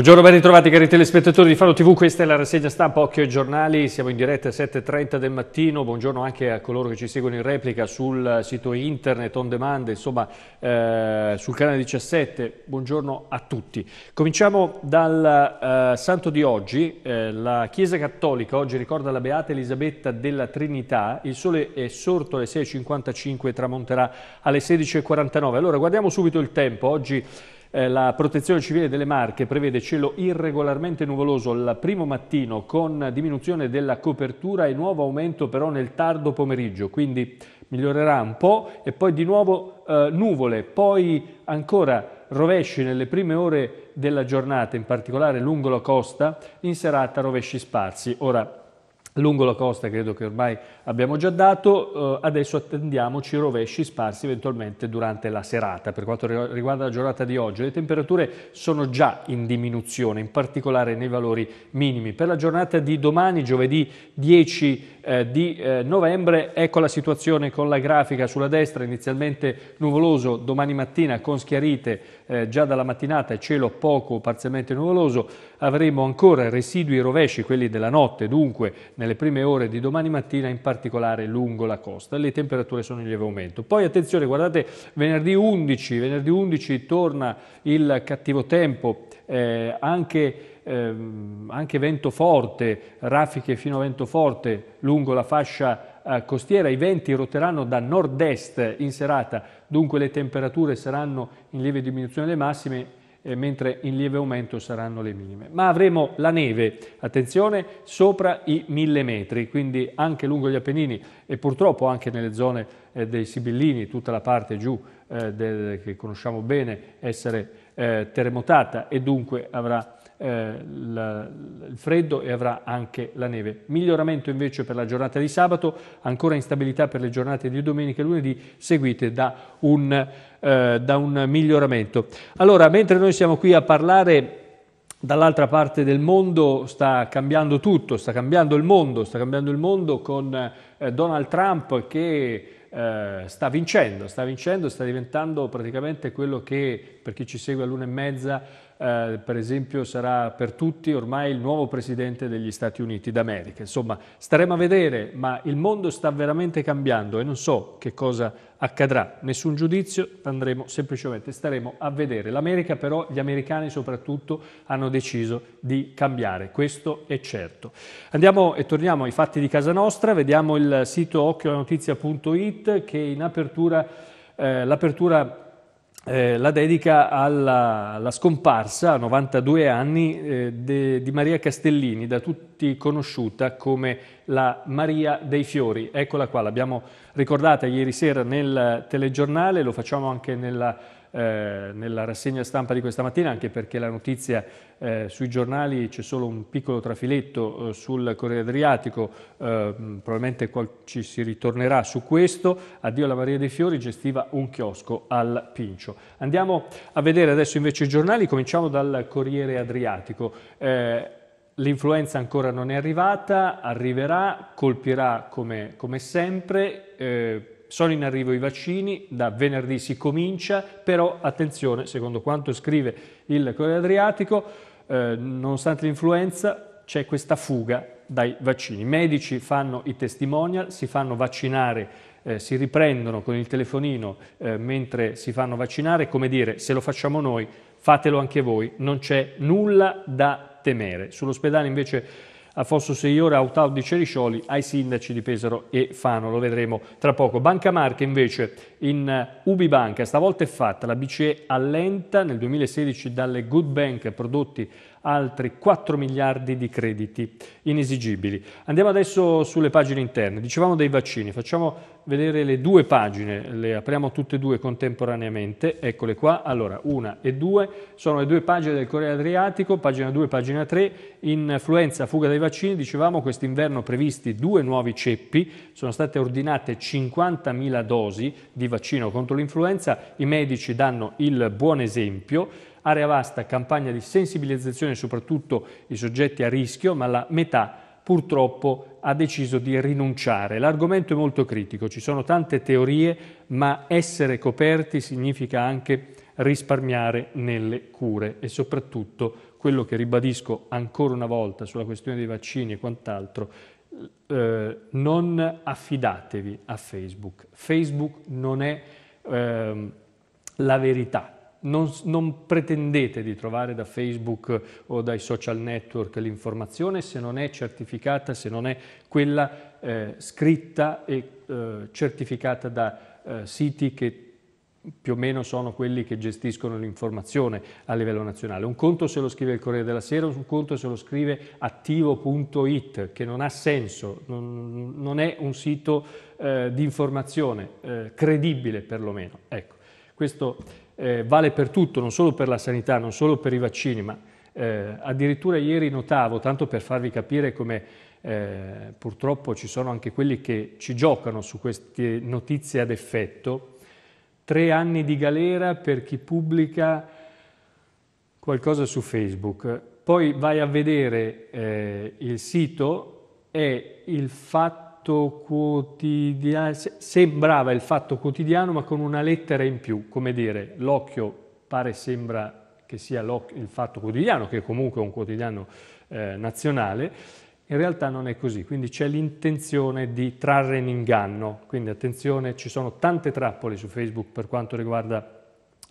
Buongiorno, ben ritrovati cari telespettatori di Faro TV, questa è la rassegna stampa Occhio ai giornali, siamo in diretta alle 7.30 del mattino, buongiorno anche a coloro che ci seguono in replica sul sito internet, on demand, insomma eh, sul canale 17, buongiorno a tutti. Cominciamo dal eh, santo di oggi, eh, la Chiesa Cattolica oggi ricorda la Beata Elisabetta della Trinità, il sole è sorto alle 6.55 e tramonterà alle 16.49. Allora guardiamo subito il tempo, oggi... Eh, la protezione civile delle Marche prevede cielo irregolarmente nuvoloso al primo mattino con diminuzione della copertura e nuovo aumento però nel tardo pomeriggio, quindi migliorerà un po' e poi di nuovo eh, nuvole, poi ancora rovesci nelle prime ore della giornata, in particolare lungo la costa, in serata rovesci sparsi. Ora lungo la costa credo che ormai abbiamo già dato, eh, adesso attendiamoci rovesci sparsi eventualmente durante la serata. Per quanto riguarda la giornata di oggi le temperature sono già in diminuzione, in particolare nei valori minimi. Per la giornata di domani, giovedì 10 eh, di eh, novembre, ecco la situazione con la grafica sulla destra, inizialmente nuvoloso, domani mattina con schiarite eh, già dalla mattinata e cielo poco parzialmente nuvoloso, avremo ancora residui rovesci, quelli della notte, dunque nelle prime ore di domani mattina, in particolare lungo la costa. Le temperature sono in lieve aumento. Poi attenzione, guardate, venerdì 11, venerdì 11 torna il cattivo tempo, eh, anche Ehm, anche vento forte, raffiche fino a vento forte lungo la fascia eh, costiera, i venti roteranno da nord-est in serata, dunque le temperature saranno in lieve diminuzione le massime eh, mentre in lieve aumento saranno le minime. Ma avremo la neve, attenzione, sopra i mille metri, quindi anche lungo gli Appennini e purtroppo anche nelle zone eh, dei Sibillini, tutta la parte giù eh, del, che conosciamo bene, essere eh, terremotata e dunque avrà eh, la, il freddo e avrà anche la neve. Miglioramento invece per la giornata di sabato, ancora instabilità per le giornate di domenica e lunedì seguite da un, eh, da un miglioramento. Allora, mentre noi siamo qui a parlare dall'altra parte del mondo sta cambiando tutto, sta cambiando il mondo, sta cambiando il mondo con eh, Donald Trump che eh, sta vincendo, sta vincendo, sta diventando praticamente quello che per chi ci segue all'una e mezza eh, per esempio sarà per tutti ormai il nuovo presidente degli Stati Uniti d'America. Insomma, staremo a vedere, ma il mondo sta veramente cambiando e non so che cosa accadrà. Nessun giudizio, andremo semplicemente, staremo a vedere. L'America però, gli americani soprattutto, hanno deciso di cambiare, questo è certo. Andiamo e torniamo ai fatti di casa nostra, vediamo il sito occhionotizia.it che in apertura, eh, l'apertura eh, la dedica alla, alla, scomparsa a 92 anni eh, de, di Maria Castellini, da tutti conosciuta come la Maria dei Fiori. Eccola qua, l'abbiamo ricordata ieri sera nel telegiornale, lo facciamo anche nella eh, nella rassegna stampa di questa mattina, anche perché la notizia eh, sui giornali c'è solo un piccolo trafiletto eh, sul Corriere Adriatico, eh, probabilmente ci si ritornerà su questo. Addio alla Maria dei Fiori, gestiva un chiosco al Pincio. Andiamo a vedere adesso invece i giornali, cominciamo dal Corriere Adriatico. Eh, l'influenza ancora non è arrivata, arriverà, colpirà come, come sempre sono in arrivo i vaccini, da venerdì si comincia, però attenzione, secondo quanto scrive il Corriere Adriatico, eh, nonostante l'influenza c'è questa fuga dai vaccini. I medici fanno i testimonial, si fanno vaccinare eh, si riprendono con il telefonino eh, mentre si fanno vaccinare, come dire, se lo facciamo noi, fatelo anche voi, non c'è nulla da temere. Sull'ospedale invece Alfonso Seiora, di Ceriscioli, ai sindaci di Pesaro e Fano, lo vedremo tra poco. Banca Marche invece in eh, Ubibanca, stavolta è fatta, la BCE allenta nel 2016 dalle good bank prodotti altri 4 miliardi di crediti inesigibili. Andiamo adesso sulle pagine interne. Dicevamo dei vaccini, facciamo vedere le due pagine, le apriamo tutte e due contemporaneamente, eccole qua, allora una e due, sono le due pagine del Corriere Adriatico, pagina 2 pagina 3, influenza, fuga dai vaccini, dicevamo quest'inverno previsti due nuovi ceppi, sono state ordinate 50.000 dosi di vaccino contro l'influenza, i medici danno il buon esempio, area vasta, campagna di sensibilizzazione soprattutto i soggetti a rischio, ma la metà purtroppo ha deciso di rinunciare. L'argomento è molto critico, ci sono tante teorie, ma essere coperti significa anche risparmiare nelle cure e soprattutto quello che ribadisco ancora una volta sulla questione dei vaccini e quant'altro, eh, non affidatevi a Facebook. Facebook non è eh, la verità, non, non, pretendete di trovare da Facebook o dai social network l'informazione se non è certificata, se non è quella eh, scritta e eh, certificata da eh, siti che più o meno sono quelli che gestiscono l'informazione a livello nazionale. Un conto se lo scrive il Corriere della Sera, un conto se lo scrive attivo.it, che non ha senso, non, non è un sito eh, di informazione eh, credibile perlomeno. Ecco, questo eh, vale per tutto, non solo per la sanità, non solo per i vaccini, ma eh, addirittura ieri notavo, tanto per farvi capire come eh, purtroppo ci sono anche quelli che ci giocano su queste notizie ad effetto, tre anni di galera per chi pubblica qualcosa su Facebook. Poi vai a vedere eh, il sito e il fatto fatto quotidiano, sembrava il fatto quotidiano ma con una lettera in più, come dire l'occhio pare sembra che sia il fatto quotidiano, che comunque è un quotidiano eh, nazionale, in realtà non è così, quindi c'è l'intenzione di trarre in inganno, quindi attenzione, ci sono tante trappole su Facebook per quanto riguarda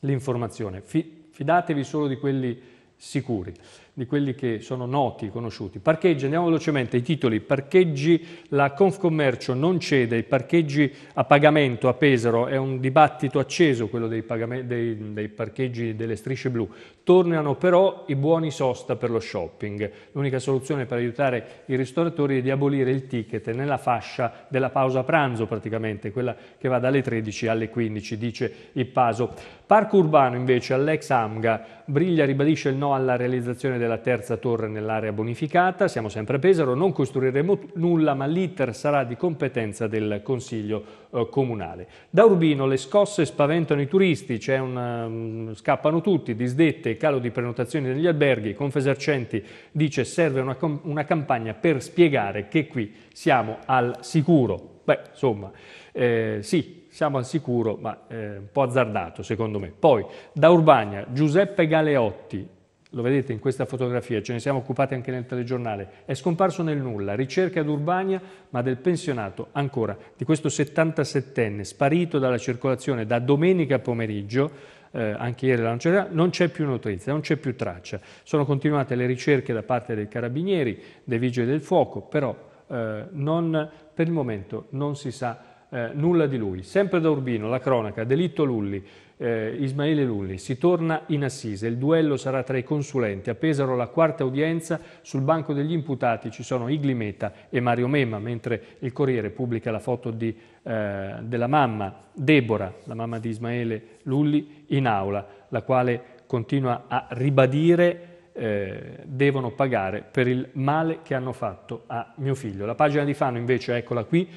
l'informazione, fidatevi solo di quelli sicuri, di quelli che sono noti, conosciuti. Parcheggi, andiamo velocemente, i titoli, parcheggi, la Confcommercio non cede, i parcheggi a pagamento a Pesaro, è un dibattito acceso quello dei, dei, dei parcheggi delle strisce blu, tornano però i buoni sosta per lo shopping, l'unica soluzione per aiutare i ristoratori è di abolire il ticket nella fascia della pausa pranzo praticamente, quella che va dalle 13 alle 15, dice il Paso. Parco urbano invece all'ex Amga, Briglia ribadisce il no no alla realizzazione della terza torre nell'area bonificata, siamo sempre a Pesaro, non costruiremo nulla ma l'iter sarà di competenza del Consiglio eh, Comunale. Da Urbino le scosse spaventano i turisti, una, mh, mm, scappano tutti, disdette, calo di prenotazioni negli alberghi, Confesercenti dice serve una, una campagna per spiegare che qui siamo al sicuro. Beh, insomma, eh, sì, siamo al sicuro, ma eh, un po' azzardato secondo me. Poi da Urbania Giuseppe Galeotti, lo vedete in questa fotografia, ce ne siamo occupati anche nel telegiornale, è scomparso nel nulla, ricerca ad Urbania, ma del pensionato ancora, di questo 77enne sparito dalla circolazione da domenica pomeriggio, eh, anche ieri la lancierà, non c'è più notizia, non c'è più traccia. Sono continuate le ricerche da parte dei carabinieri, dei vigili del fuoco, però eh, non, per il momento non si sa eh, nulla di lui. Sempre da Urbino, la cronaca, delitto Lulli, eh, Ismaele Lulli. Si torna in assise, il duello sarà tra i consulenti. A Pesaro la quarta udienza, sul banco degli imputati ci sono Igli Meta e Mario Memma, mentre il Corriere pubblica la foto di, eh, della mamma Debora, la mamma di Ismaele Lulli, in aula, la quale continua a ribadire eh, devono pagare per il male che hanno fatto a mio figlio. La pagina di Fano invece, eccola qui,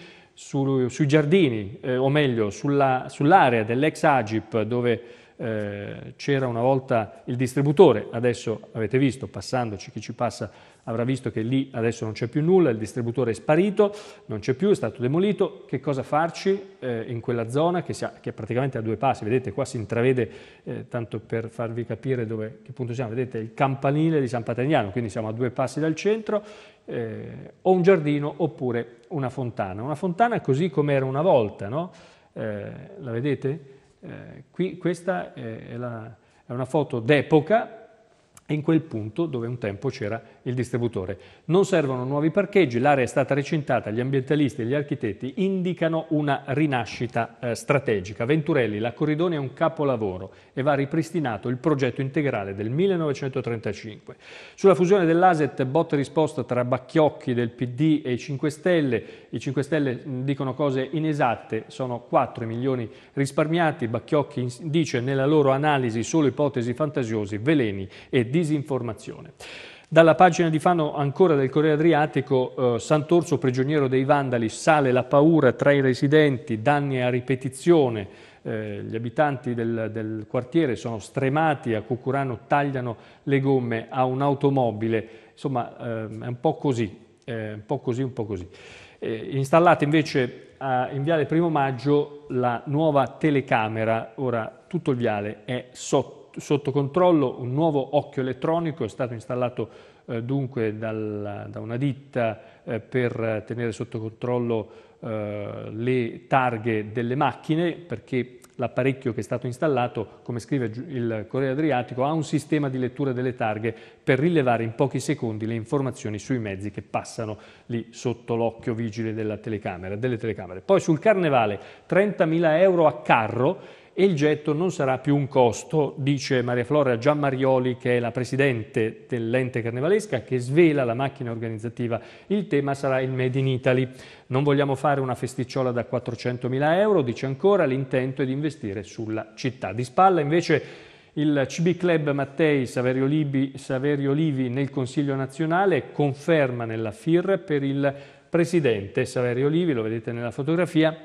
su, sui giardini, eh, o meglio sulla, sull'area dell'ex Agip dove eh, c'era una volta il distributore, adesso avete visto, passandoci chi ci passa avrà visto che lì adesso non c'è più nulla, il distributore è sparito, non c'è più, è stato demolito, che cosa farci eh, in quella zona che, ha, che, è praticamente a due passi, vedete qua si intravede, eh, tanto per farvi capire dove, che punto siamo, vedete il campanile di San Patrignano, quindi siamo a due passi dal centro, eh, o un giardino oppure una fontana, una fontana così come era una volta, no? Eh, la vedete? Eh, qui, questa è, la, è una foto d'epoca in quel punto dove un tempo c'era il distributore. Non servono nuovi parcheggi, l'area è stata recintata, gli ambientalisti e gli architetti indicano una rinascita eh, strategica. Venturelli, la Corridone è un capolavoro e va ripristinato il progetto integrale del 1935. Sulla fusione dell'ASET, botte risposta tra Bacchiocchi del PD e i 5 Stelle, i 5 Stelle dicono cose inesatte, sono 4 milioni risparmiati, Bacchiocchi dice nella loro analisi solo ipotesi fantasiosi, veleni e di disinformazione. Dalla pagina di Fano ancora del Corriere Adriatico, eh, Sant'Orso prigioniero dei vandali, sale la paura tra i residenti, danni a ripetizione, eh, gli abitanti del, del, quartiere sono stremati, a Cucurano tagliano le gomme a un'automobile, insomma eh, è un po' così, un po' così, un po' eh, così. installate invece a, in viale primo maggio la nuova telecamera, ora tutto il viale è sotto sotto controllo, un nuovo occhio elettronico è stato installato eh, dunque dal, da una ditta eh, per tenere sotto controllo eh, le targhe delle macchine perché l'apparecchio che è stato installato, come scrive il Corriere Adriatico, ha un sistema di lettura delle targhe per rilevare in pochi secondi le informazioni sui mezzi che passano lì sotto l'occhio vigile telecamera, delle telecamere. Poi sul carnevale 30.000 euro a carro e il getto non sarà più un costo, dice Maria Flora Giammarioli, che è la presidente dell'ente carnevalesca, che svela la macchina organizzativa. Il tema sarà il Made in Italy. Non vogliamo fare una festicciola da 400.000 euro, dice ancora, l'intento è di investire sulla città. Di spalla invece il CB Club Mattei Saverio, Libi, Saverio Livi nel Consiglio nazionale conferma nella FIR per il presidente Saverio Livi, lo vedete nella fotografia,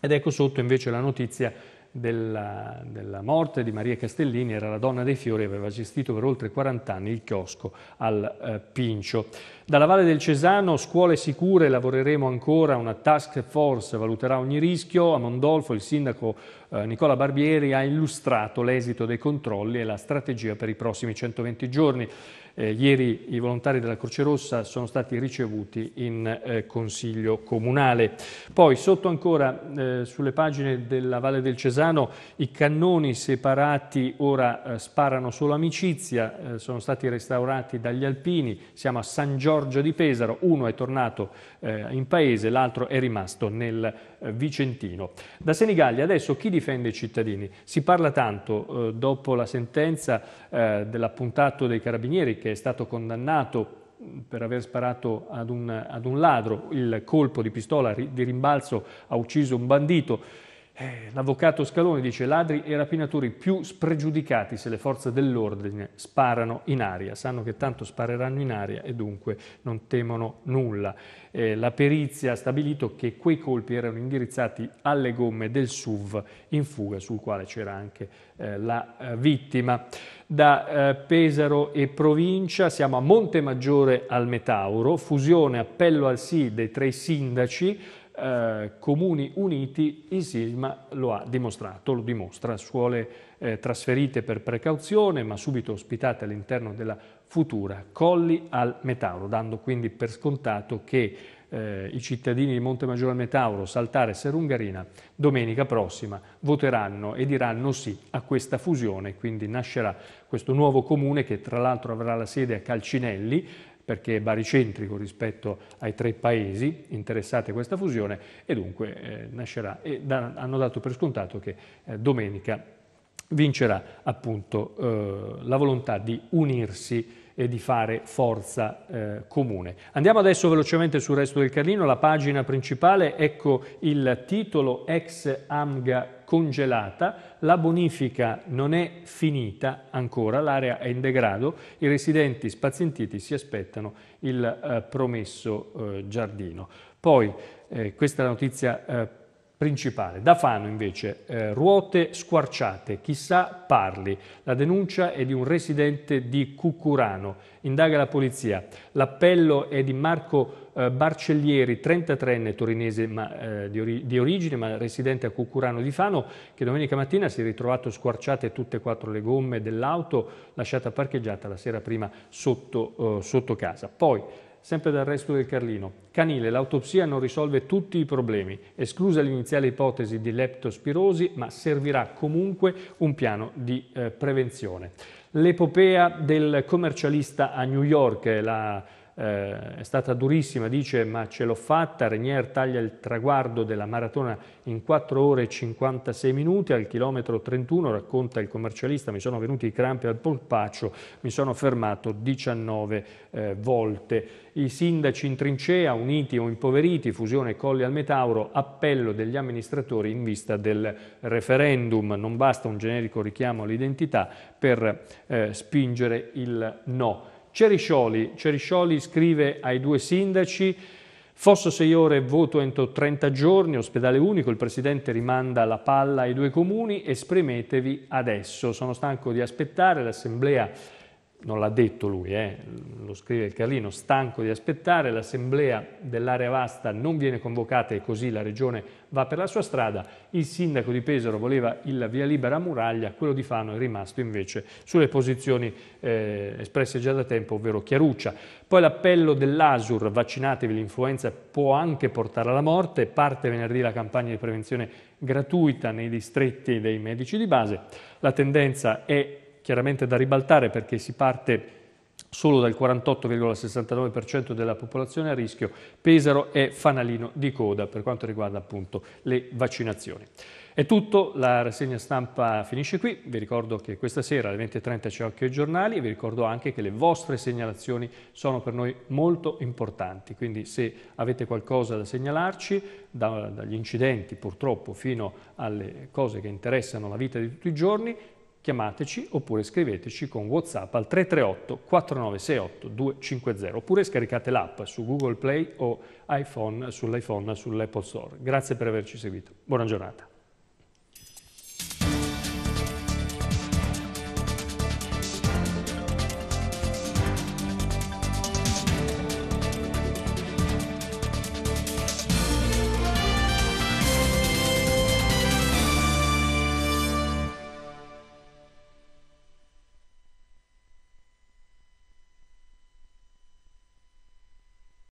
ed ecco sotto invece la notizia della, della, morte di Maria Castellini era la donna dei fiori e aveva gestito per oltre 40 anni il chiosco al eh, Pincio. Dalla Valle del Cesano, scuole sicure, lavoreremo ancora, una task force valuterà ogni rischio. A Mondolfo il sindaco eh, Nicola Barbieri ha illustrato l'esito dei controlli e la strategia per i prossimi 120 giorni. Eh, ieri i volontari della Croce Rossa sono stati ricevuti in eh, Consiglio Comunale. Poi sotto ancora eh, sulle pagine della Valle del Cesano i cannoni separati ora eh, sparano solo amicizia, eh, sono stati restaurati dagli alpini, siamo a San Giorgio di Pesaro, uno è tornato eh, in paese, l'altro è rimasto nel Vicentino. Da Senigallia adesso chi difende i cittadini? Si parla tanto dopo la sentenza dell'appuntato dei carabinieri che è stato condannato per aver sparato ad un, ad un ladro, il colpo di pistola di rimbalzo ha ucciso un bandito, eh, l'avvocato Scaloni dice ladri e rapinatori più spregiudicati se le forze dell'ordine sparano in aria, sanno che tanto spareranno in aria e dunque non temono nulla. Eh, la perizia ha stabilito che quei colpi erano indirizzati alle gomme del SUV in fuga sul quale c'era anche eh, la eh, vittima. Da eh, Pesaro e provincia siamo a Monte Maggiore al Metauro, fusione appello al sì dei tre sindaci, eh, comuni uniti il SISMA lo ha dimostrato, lo dimostra, suole eh, trasferite per precauzione ma subito ospitate all'interno della futura Colli al Metauro, dando quindi per scontato che eh, i cittadini di Monte Maggiore al Metauro, Saltare e Serungarina domenica prossima voteranno e diranno sì a questa fusione, quindi nascerà questo nuovo comune che tra l'altro avrà la sede a Calcinelli, perché è baricentrico rispetto ai tre paesi interessati a questa fusione e dunque eh, nascerà e da, hanno dato per scontato che eh, domenica vincerà appunto eh, la volontà di unirsi e di fare forza eh, comune. Andiamo adesso velocemente sul resto del Carlino, la pagina principale, ecco il titolo ex Amga congelata, la bonifica non è finita ancora, l'area è in degrado, i residenti spazientiti si aspettano il eh, promesso eh, giardino. Poi, eh, questa è la notizia eh, principale. Da Fano invece, eh, ruote squarciate, chissà parli. La denuncia è di un residente di Cucurano, indaga la polizia. L'appello è di Marco eh, Barcellieri, 33enne torinese ma, eh, di, ori di, origine, ma residente a Cucurano di Fano, che domenica mattina si è ritrovato squarciate tutte e quattro le gomme dell'auto lasciata parcheggiata la sera prima sotto, eh, sotto casa. Poi sempre dal resto del Carlino. Canile, l'autopsia non risolve tutti i problemi, esclusa l'iniziale ipotesi di leptospirosi, ma servirà comunque un piano di eh, prevenzione. L'epopea del commercialista a New York, eh, la eh, è stata durissima, dice ma ce l'ho fatta, Regnier taglia il traguardo della maratona in 4 ore e 56 minuti, al chilometro 31 racconta il commercialista mi sono venuti i crampi al polpaccio, mi sono fermato 19 eh, volte. I sindaci in trincea, uniti o impoveriti, fusione Colli al Metauro, appello degli amministratori in vista del referendum, non basta un generico richiamo all'identità per eh, spingere il no. Ceriscioli. Ceriscioli scrive ai due sindaci Fosso 6 ore, voto entro 30 giorni, ospedale unico, il Presidente rimanda la palla ai due comuni, esprimetevi adesso. Sono stanco di aspettare, l'Assemblea non l'ha detto lui, eh, lo scrive il Carlino, stanco di aspettare, l'assemblea dell'area vasta non viene convocata e così la regione va per la sua strada, il sindaco di Pesaro voleva il via libera a Muraglia, quello di Fano è rimasto invece sulle posizioni eh, espresse già da tempo, ovvero Chiaruccia. Poi l'appello dell'ASUR, vaccinatevi, l'influenza può anche portare alla morte, parte venerdì la campagna di prevenzione gratuita nei distretti dei medici di base, la tendenza è chiaramente da ribaltare perché si parte solo dal 48,69% della popolazione a rischio, Pesaro è fanalino di coda per quanto riguarda appunto le vaccinazioni. È tutto, la rassegna stampa finisce qui, vi ricordo che questa sera alle 20.30 c'è Occhio ai giornali e vi ricordo anche che le vostre segnalazioni sono per noi molto importanti, quindi se avete qualcosa da segnalarci, da, dagli incidenti purtroppo fino alle cose che interessano la vita di tutti i giorni, chiamateci oppure scriveteci con WhatsApp al 338 4968 250 oppure scaricate l'app su Google Play o iPhone, sull'iPhone, sull'Apple Store. Grazie per averci seguito. Buona giornata.